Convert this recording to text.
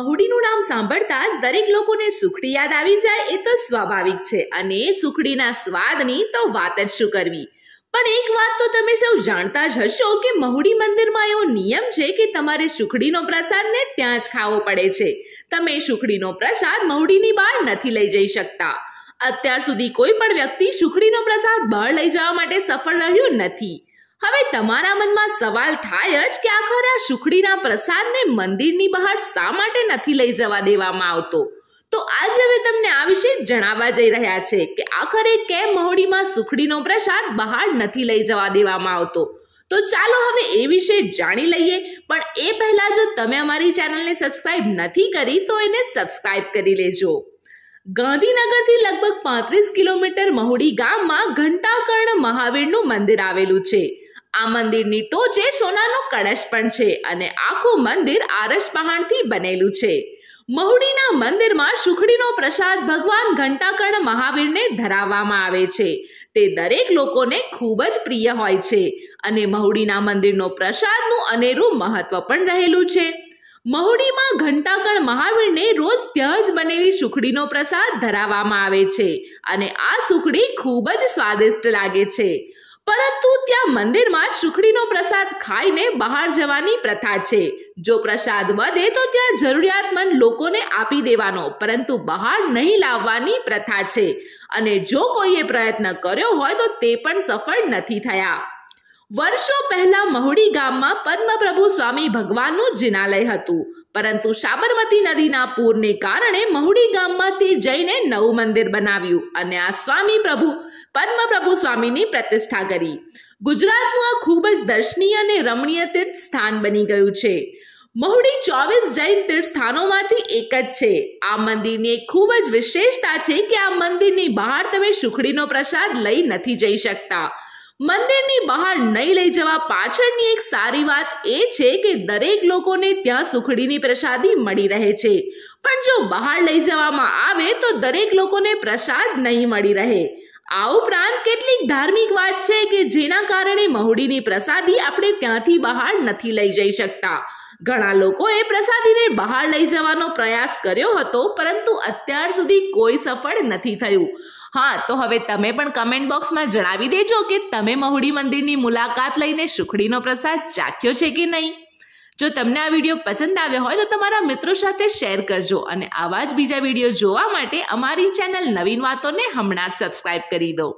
મહુડીનું નામ સાંભળતા જ દરેક લોકોને સુખડી યાદ આવી જાય એ તો સ્વાભાવિક છે અને સુખડીના સ્વાદની તો વાત જ શું કરવી પણ એક વાત તો તમે સૌ જાણતા જ હશો કે મહુડી મંદિરમાં એવો નિયમ છે કે તમારે સુખડીનો પ્રસાદને ત્યાં જ ખાવો પડે છે તમે સુખડીનો પ્રસાદ મહુડીની બહાર નથી લઈ જઈ શકતા અત્યાર સુધી કોઈ પણ વ્યક્તિ સુખડીનો પ્રસાદ બહાર લઈ જવા માટે સફળ રહ્યો નથી હવે તમારા મનમાં સવાલ થાય જ કે આખર આ સુખડીના પ્રસાદને મંદિરની બહાર શા માટે નથી લઈ જવા દેવામાં આવતો તો આજે હવે તમને આ વિશે જણાવવા જઈ રહ્યા છે કે આખરે કેમ મહોડીમાં સુખડીનો પ્રસાદ બહાર નથી લઈ જવા દેવામાં આવતો તો ચાલો હવે એ વિશે જાણી લઈએ પણ એ પહેલાં જો તમે અમારી ચેનલને સબસ્ક્રાઇબ નથી કરી તો એને સબસ્ક્રાઇબ કરી લેજો ગાંધીનગરથી લગભગ પાંત્રીસ કિલોમીટર મહુડી ગામમાં ઘંટાકર્ણ મહાવીરનું મંદિર આવેલું છે આ મંદિરની ટોચે સોનાનો કળશ પણ છે અને આખું મંદિર આરસ પહાણથી બનેલું છે મહુડીના મંદિરમાં સુખડીનો પ્રસાદ ભગવાન ઘંટાકર્ણ મહાવીરને ધરાવવામાં આવે છે તે દરેક લોકોને ખૂબ જ પ્રિય હોય છે અને મહુડીના મંદિરનો પ્રસાદનું અનેરું મહત્વ પણ રહેલું છે મહુડીમાં ઘંટાકર્ણ મહાવીરને રોજ ત્યાં જ બનેલી સુખડીનો પ્રસાદ ધરાવવામાં આવે છે અને આ સુખડી ખૂબ જ સ્વાદિષ્ટ લાગે છે પરંતુ ત્યાં મંદિરમાં સુખડીનો પ્રસાદ ખાઈને બહાર જવાની પ્રથા છે જો પ્રસાદ વધે તો ત્યાં જરૂરિયાતમંદ લોકોને આપી દેવાનો પરંતુ બહાર નહીં લાવવાની પ્રથા છે અને જો કોઈએ પ્રયત્ન કર્યો હોય તો તે પણ સફળ નથી થયા વર્ષો પહેલા મહુડી ગામમાં પદ્મપ્રભુ સ્વામી ભગવાનનું જિનાલય હતું પરંતુ સાબરમતી નદીના પૂરને કારણે મહુડી ગામમાંથી જઈને નવું મંદિર બનાવ્યું અને આ સ્વામી પ્રભુ પદ્મપ્રભુ સ્વામીની પ્રતિષ્ઠા કરી ગુજરાતનું આ ખૂબ જ દર્શનીય અને રમણીય તીર્થ સ્થાન બની ગયું છે મહુડી ચોવીસ જૈન તીર્થ સ્થાનોમાંથી એક જ છે આ મંદિરની એક ખૂબ જ વિશેષતા છે કે આ મંદિરની બહાર તમે સુખડીનો પ્રસાદ લઈ નથી જઈ શકતા મંદિરની બહાર નહીં લઈ જવા પાછળની એક સારી વાત એ છે કે દરેક લોકોને ત્યાં સુખડીની પ્રસાદી મળી રહે છે પણ જો બહાર લઈ જવામાં આવે તો દરેક લોકોને પ્રસાદ નહીં મળી રહે આ ઉપરાંત કેટલીક ધાર્મિક વાત છે કે જેના કારણે મહુડીની પ્રસાદી આપણે ત્યાંથી બહાર નથી લઈ જઈ શકતા ઘણા લોકોએ પ્રસાદીને બહાર લઈ જવાનો પ્રયાસ કર્યો હતો પરંતુ અત્યાર સુધી કોઈ સફળ નથી થયું હા તો હવે તમે પણ કમેન્ટ બોક્સમાં જણાવી દેજો કે તમે મહુડી મંદિરની મુલાકાત લઈને સુખડીનો પ્રસાદ ચાખ્યો છે કે નહીં જો તમને આ વિડીયો પસંદ આવ્યો હોય તો તમારા મિત્રો સાથે શેર કરજો અને આવા જ બીજા વિડીયો જોવા માટે અમારી ચેનલ નવીન વાતોને હમણાં જ સબસ્ક્રાઇબ કરી દો